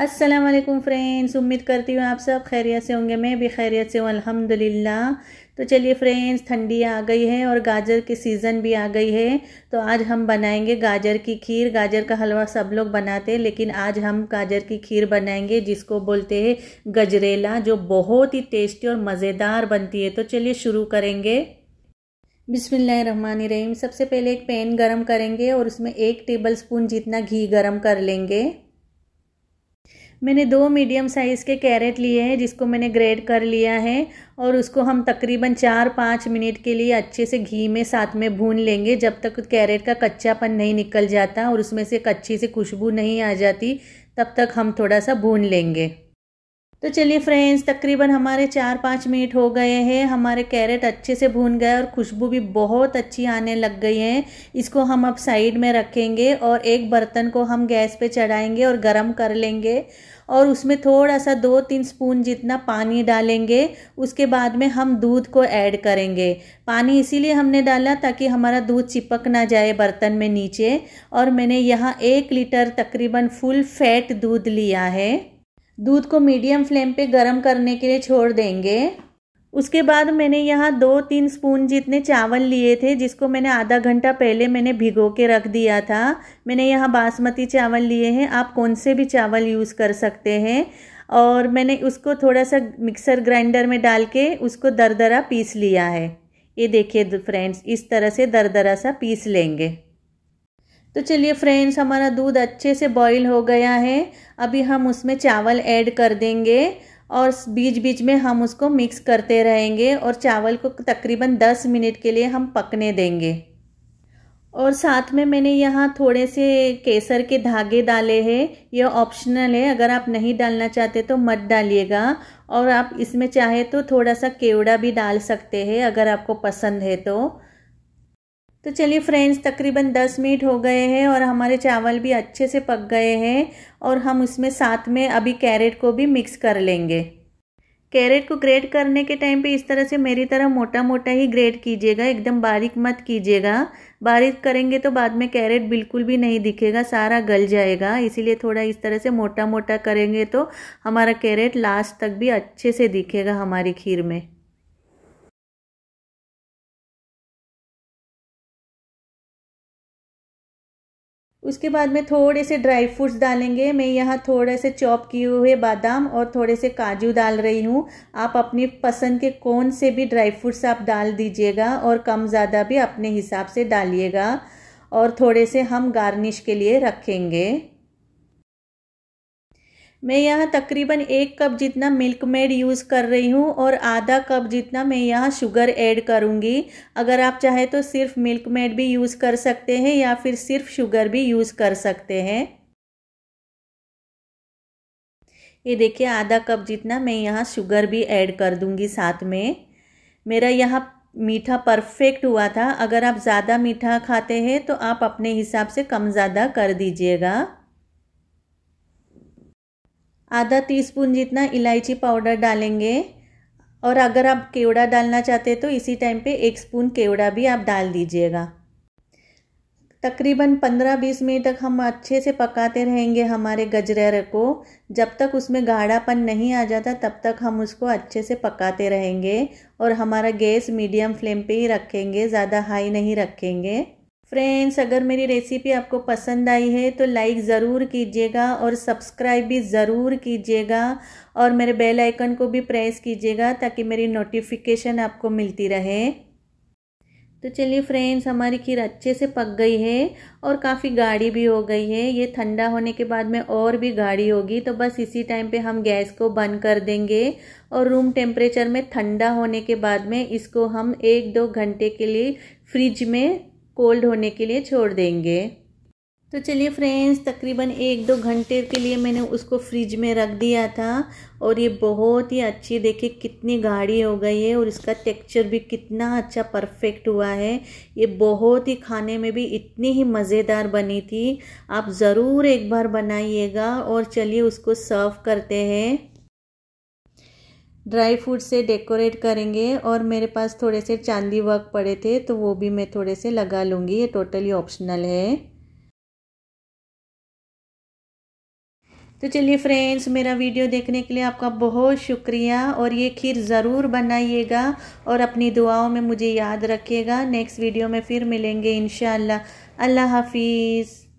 अस्सलाम वालेकुम फ्रेंड्स उम्मीद करती हूँ आप सब खैरियत से होंगे मैं भी खैरियत से हूँ अल्हम्दुलिल्लाह तो चलिए फ्रेंड्स ठंडी आ गई है और गाजर की सीज़न भी आ गई है तो आज हम बनाएंगे गाजर की खीर गाजर का हलवा सब लोग बनाते हैं लेकिन आज हम गाजर की खीर बनाएंगे जिसको बोलते हैं गजरेला जो बहुत ही टेस्टी और मज़ेदार बनती है तो चलिए शुरू करेंगे बिसमीम सबसे पहले एक पैन गरम करेंगे और उसमें एक टेबल स्पून जितना घी गरम कर लेंगे मैंने दो मीडियम साइज़ के कैरेट लिए हैं जिसको मैंने ग्रेड कर लिया है और उसको हम तकरीबन चार पाँच मिनट के लिए अच्छे से घी में साथ में भून लेंगे जब तक कैरेट का कच्चापन नहीं निकल जाता और उसमें से कच्ची सी खुशबू नहीं आ जाती तब तक हम थोड़ा सा भून लेंगे तो चलिए फ्रेंड्स तकरीबन हमारे चार पाँच मिनट हो गए हैं हमारे कैरेट अच्छे से भून गए और खुशबू भी बहुत अच्छी आने लग गई है इसको हम अब साइड में रखेंगे और एक बर्तन को हम गैस पे चढ़ाएंगे और गरम कर लेंगे और उसमें थोड़ा सा दो तीन स्पून जितना पानी डालेंगे उसके बाद में हम दूध को ऐड करेंगे पानी इसीलिए हमने डाला ताकि हमारा दूध चिपक ना जाए बर्तन में नीचे और मैंने यहाँ एक लीटर तकरीबन फुल फैट दूध लिया है दूध को मीडियम फ्लेम पे गरम करने के लिए छोड़ देंगे उसके बाद मैंने यहाँ दो तीन स्पून जितने चावल लिए थे जिसको मैंने आधा घंटा पहले मैंने भिगो के रख दिया था मैंने यहाँ बासमती चावल लिए हैं आप कौन से भी चावल यूज़ कर सकते हैं और मैंने उसको थोड़ा सा मिक्सर ग्राइंडर में डाल के उसको दरदरा पीस लिया है ये देखिए फ्रेंड्स इस तरह से दरदरा सा पीस लेंगे तो चलिए फ्रेंड्स हमारा दूध अच्छे से बॉईल हो गया है अभी हम उसमें चावल ऐड कर देंगे और बीच बीच में हम उसको मिक्स करते रहेंगे और चावल को तकरीबन 10 मिनट के लिए हम पकने देंगे और साथ में मैंने यहाँ थोड़े से केसर के धागे डाले हैं यह ऑप्शनल है अगर आप नहीं डालना चाहते तो मत डालिएगा और आप इसमें चाहे तो थोड़ा सा केवड़ा भी डाल सकते हैं अगर आपको पसंद है तो तो चलिए फ्रेंड्स तकरीबन दस मिनट हो गए हैं और हमारे चावल भी अच्छे से पक गए हैं और हम उसमें साथ में अभी कैरेट को भी मिक्स कर लेंगे कैरेट को ग्रेट करने के टाइम पे इस तरह से मेरी तरह मोटा मोटा ही ग्रेट कीजिएगा एकदम बारीक मत कीजिएगा बारीक करेंगे तो बाद में कैरेट बिल्कुल भी नहीं दिखेगा सारा गल जाएगा इसीलिए थोड़ा इस तरह से मोटा मोटा करेंगे तो हमारा कैरेट लास्ट तक भी अच्छे से दिखेगा हमारी खीर में उसके बाद में थोड़े से ड्राई फ्रूट्स डालेंगे मैं यहाँ थोड़े से चॉप किए हुए बादाम और थोड़े से काजू डाल रही हूँ आप अपनी पसंद के कौन से भी ड्राई फ्रूट्स आप डाल दीजिएगा और कम ज़्यादा भी अपने हिसाब से डालिएगा और थोड़े से हम गार्निश के लिए रखेंगे मैं यहाँ तकरीबन एक कप जितना मिल्क मेड यूज़ कर रही हूँ और आधा कप जितना मैं यहाँ शुगर ऐड करूँगी अगर आप चाहें तो सिर्फ मिल्क मेड भी यूज़ कर सकते हैं या फिर सिर्फ शुगर भी यूज़ कर सकते हैं ये देखिए आधा कप जितना मैं यहाँ शुगर भी ऐड कर दूँगी साथ में मेरा यहाँ मीठा परफेक्ट हुआ था अगर आप ज़्यादा मीठा खाते हैं तो आप अपने हिसाब से कम ज़्यादा कर दीजिएगा आधा टीस्पून जितना इलायची पाउडर डालेंगे और अगर आप केवड़ा डालना चाहते हैं तो इसी टाइम पे एक स्पून केवड़ा भी आप डाल दीजिएगा तकरीबन 15-20 मिनट तक हम अच्छे से पकाते रहेंगे हमारे गजरेर को जब तक उसमें गाढ़ापन नहीं आ जाता तब तक हम उसको अच्छे से पकाते रहेंगे और हमारा गैस मीडियम फ्लेम पे ही रखेंगे ज़्यादा हाई नहीं रखेंगे फ्रेंड्स अगर मेरी रेसिपी आपको पसंद आई है तो लाइक ज़रूर कीजिएगा और सब्सक्राइब भी ज़रूर कीजिएगा और मेरे बेल आइकन को भी प्रेस कीजिएगा ताकि मेरी नोटिफिकेशन आपको मिलती रहे तो चलिए फ्रेंड्स हमारी खीर अच्छे से पक गई है और काफ़ी गाढ़ी भी हो गई है ये ठंडा होने के बाद में और भी गाढ़ी होगी तो बस इसी टाइम पे हम गैस को बंद कर देंगे और रूम टेम्परेचर में ठंडा होने के बाद में इसको हम एक दो घंटे के लिए फ्रिज में कोल्ड होने के लिए छोड़ देंगे तो चलिए फ्रेंड्स तकरीबन एक दो घंटे के लिए मैंने उसको फ्रिज में रख दिया था और ये बहुत ही अच्छी देखिए कितनी गाढ़ी हो गई है और इसका टेक्सचर भी कितना अच्छा परफेक्ट हुआ है ये बहुत ही खाने में भी इतनी ही मज़ेदार बनी थी आप ज़रूर एक बार बनाइएगा और चलिए उसको सर्व करते हैं ड्राई फ्रूट से डेकोरेट करेंगे और मेरे पास थोड़े से चांदी वर्क पड़े थे तो वो भी मैं थोड़े से लगा लूँगी ये टोटली ऑप्शनल है तो चलिए फ्रेंड्स मेरा वीडियो देखने के लिए आपका बहुत शुक्रिया और ये खीर ज़रूर बनाइएगा और अपनी दुआओं में मुझे याद रखिएगा नेक्स्ट वीडियो में फिर मिलेंगे इन अल्लाह हाफिज़